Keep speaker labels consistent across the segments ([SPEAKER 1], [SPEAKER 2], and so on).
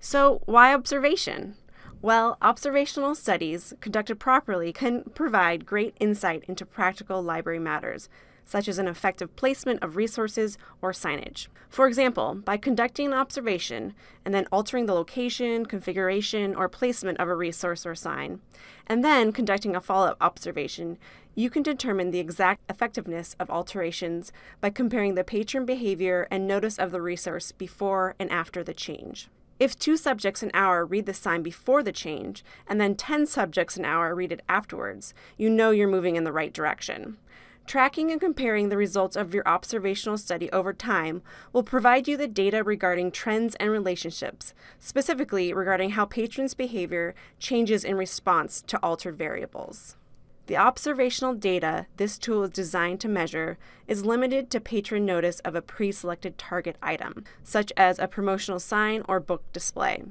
[SPEAKER 1] So, why observation? Well, observational studies conducted properly can provide great insight into practical library matters, such as an effective placement of resources or signage. For example, by conducting an observation and then altering the location, configuration, or placement of a resource or sign, and then conducting a follow up observation, you can determine the exact effectiveness of alterations by comparing the patron behavior and notice of the resource before and after the change. If two subjects an hour read the sign before the change, and then 10 subjects an hour read it afterwards, you know you're moving in the right direction. Tracking and comparing the results of your observational study over time will provide you the data regarding trends and relationships, specifically regarding how patrons' behavior changes in response to altered variables. The observational data this tool is designed to measure is limited to patron notice of a pre-selected target item, such as a promotional sign or book display.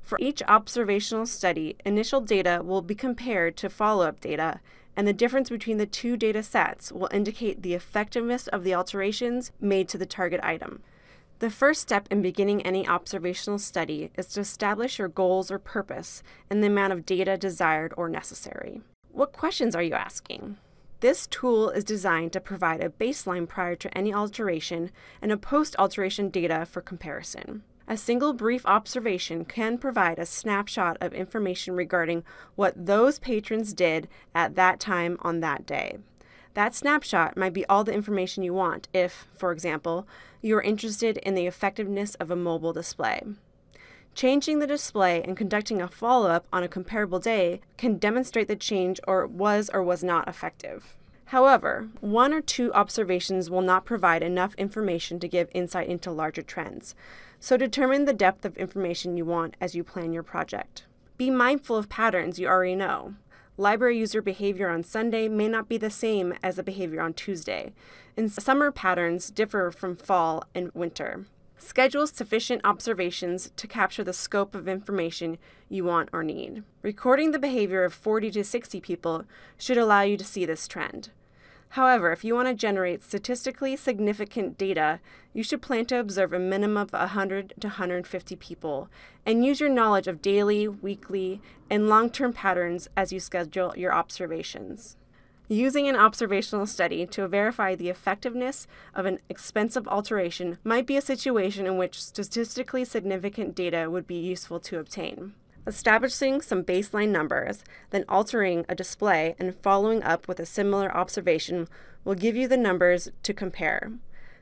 [SPEAKER 1] For each observational study, initial data will be compared to follow-up data, and the difference between the two data sets will indicate the effectiveness of the alterations made to the target item. The first step in beginning any observational study is to establish your goals or purpose and the amount of data desired or necessary. What questions are you asking? This tool is designed to provide a baseline prior to any alteration and a post-alteration data for comparison. A single brief observation can provide a snapshot of information regarding what those patrons did at that time on that day. That snapshot might be all the information you want if, for example, you are interested in the effectiveness of a mobile display. Changing the display and conducting a follow up on a comparable day can demonstrate the change or was or was not effective. However, one or two observations will not provide enough information to give insight into larger trends, so determine the depth of information you want as you plan your project. Be mindful of patterns you already know. Library user behavior on Sunday may not be the same as the behavior on Tuesday, and summer patterns differ from fall and winter. Schedule sufficient observations to capture the scope of information you want or need. Recording the behavior of 40 to 60 people should allow you to see this trend. However, if you want to generate statistically significant data, you should plan to observe a minimum of 100 to 150 people and use your knowledge of daily, weekly, and long term patterns as you schedule your observations. Using an observational study to verify the effectiveness of an expensive alteration might be a situation in which statistically significant data would be useful to obtain. Establishing some baseline numbers, then altering a display and following up with a similar observation will give you the numbers to compare.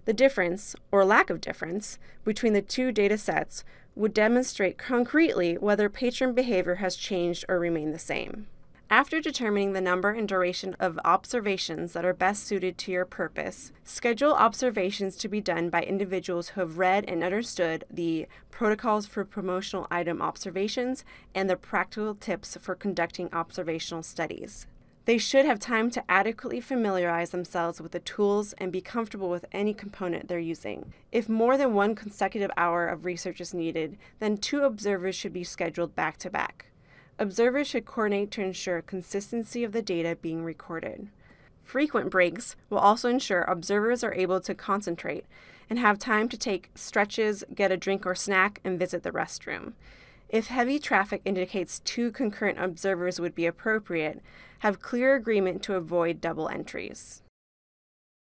[SPEAKER 1] The difference, or lack of difference, between the two data sets would demonstrate concretely whether patron behavior has changed or remained the same. After determining the number and duration of observations that are best suited to your purpose, schedule observations to be done by individuals who have read and understood the protocols for promotional item observations and the practical tips for conducting observational studies. They should have time to adequately familiarize themselves with the tools and be comfortable with any component they're using. If more than one consecutive hour of research is needed, then two observers should be scheduled back to back. Observers should coordinate to ensure consistency of the data being recorded. Frequent breaks will also ensure observers are able to concentrate and have time to take stretches, get a drink or snack, and visit the restroom. If heavy traffic indicates two concurrent observers would be appropriate, have clear agreement to avoid double entries.